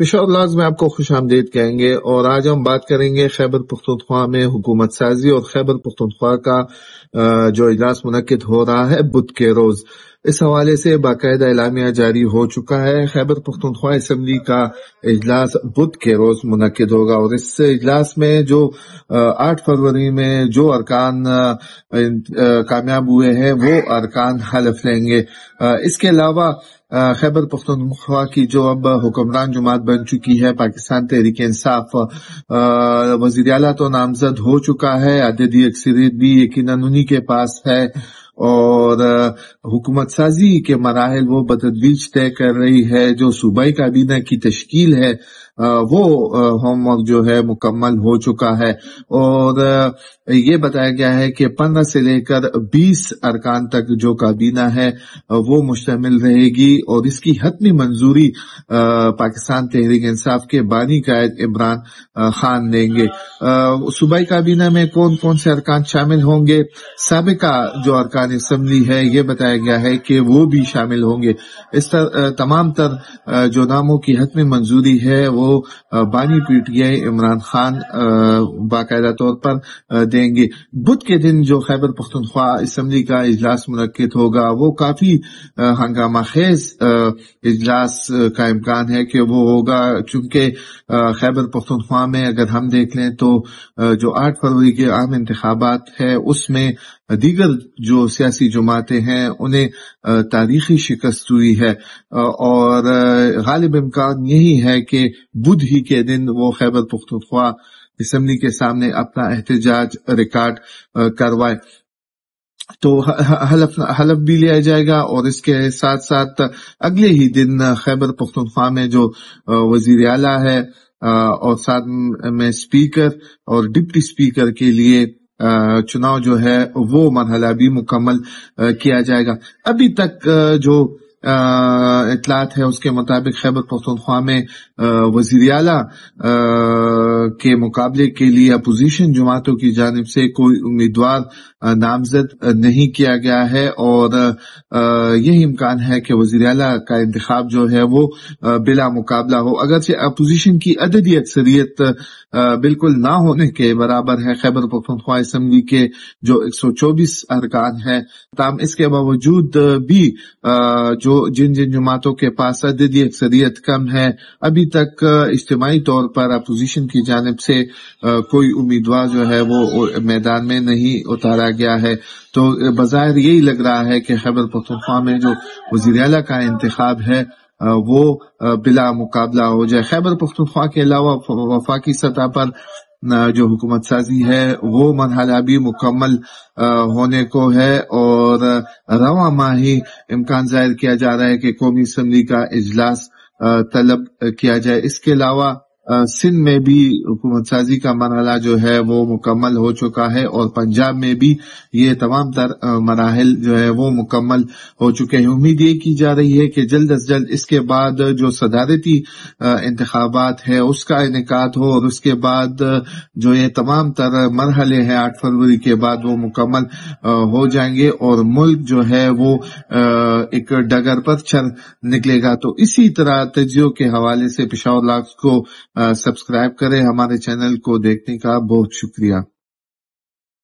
पिशा निशालाज में आपको खुश आमदेद कहेंगे और आज हम बात करेंगे खैबर पुख्तनख्वा में हुकूमत साजी और खैबर पुख्तनख्वा का जो इजलास मुनद हो रहा है बुध के रोज इस हवाले से बाकायदा इलामिया जारी हो चुका है खैबर पुख्तनख्वा इसम्बली का इजलास बुध के रोज मुनद होगा और इस इजलास में जो आठ फरवरी में जो अरकान कामयाब हुए हैं वो अरकान हलफ लेंगे इसके अलावा खैबर पख्तनख्वा की जो अब हुक्मरान जमात बन चुकी है पाकिस्तान तहरीक इंसाफ वजीर अला तो नामजद हो चुका है अददी अक्सरियत भी यकीन उन्हीं के पास है और हुकूमत साजी के मराहल वो बदतवीज तय कर रही है जो सूबाई काबीना की तश्कील है वो होमवर्क जो है मुकम्मल हो चुका है और ये बताया गया है कि पंद्रह से लेकर बीस अरकान तक जो काबीना है वो मुश्तमिल रहेगी और इसकी हतमी मंजूरी पाकिस्तान तहरीक इंसाफ के बानी कायद इमरान खान देंगे सूबाई काबीना में कौन कौन से अरकान शामिल होंगे सबका जो अरकान इसम्बली है ये बताया गया है कि वो भी शामिल होंगे इस तर, तमाम तर जो नामों की हतमी मंजूरी है वो बानी पीटीआई इमरान खान बाकायदा तौर पर देंगे बुध के दिन जो खैबर पख्तनख्वा असम्बली का इजलास मनद होगा वो काफी हंगामा खेज इजलास का इम्कान है कि वो होगा चूंकि खैबर पख्तनख्वा में अगर हम देख लें तो जो आठ फरवरी के आम इंतबात है उसमें दीगर जो सियासी जमाते हैं उन्हें तारीखी शिकस्त हुई है और गालिब इम्कान यही है कि बुध ही के दिन वो खैबर पुख्तवा इसम्बली के सामने अपना एहतजाज रिकॉर्ड करवाए तो हलफ हलफ भी लिया जाएगा और इसके साथ साथ अगले ही दिन खैबर पख्तनख्वा में जो वजीर अला है और साथ में स्पीकर और डिप्टी स्पीकर के लिए चुनाव जो है वो मरहला भी मुकम्मल किया जाएगा अभी तक जो इतलात है उसके मुताबिक खैबर पख्तनख्वा में वजीर अला के मुकाबले के लिए अपोजिशन जमातों की जानब से कोई उम्मीदवार नामजद नहीं किया गया है और यही इम्कान है कि वजीर अला का इंतखब जो है वो बिला मुकाबला हो अगरचे अपोजिशन की अददी अक्सरियत बिल्कुल ना होने के बराबर है खैबर पखनख्वा असम्बली के जो एक सौ चौबीस अरकान है तमाम इसके बावजूद भी जो जिन जिन जमातों के पास अददी अक्सरियत कम है अभी तक इज्तमाही तौर पर अपोजिशन की जानब जानब से कोई उम्मीदवार जो है वो मैदान में नहीं उतारा गया है तो बाहर यही लग रहा है कि खैबर पख्तनख्वा में जो वजीर अला का इंतखब है वो बिला मुकाबला हो जाए खैबर पुख्तवा के अलावा वफाकी सतह पर जो हुकूमत साजी है वो मरहला भी मुकम्मल होने को है और रवा माही इम्कान जाहिर किया जा रहा है कि कौमी असम्बली का इजलास तलब किया जाए इसके अलावा सिंध में भी हुकूमत साजी का मरहला जो है वो मुकम्मल हो चुका है और पंजाब में भी ये तमाम तर मराहल जो है वो मुकम्मल हो चुके हैं उम्मीद ये की जा रही है कि जल्द अज जल्द इसके बाद जो सदारती इंतबात है उसका इनका हो और उसके बाद जो ये तमाम तर मरहले हैं आठ फरवरी के बाद वो मुकम्मल हो जाएंगे और मुल्क जो है वो एक डगर पर चल निकलेगा तो इसी तरह तजियो के हवाले से पिशावर लाख को सब्सक्राइब करें हमारे चैनल को देखने का बहुत शुक्रिया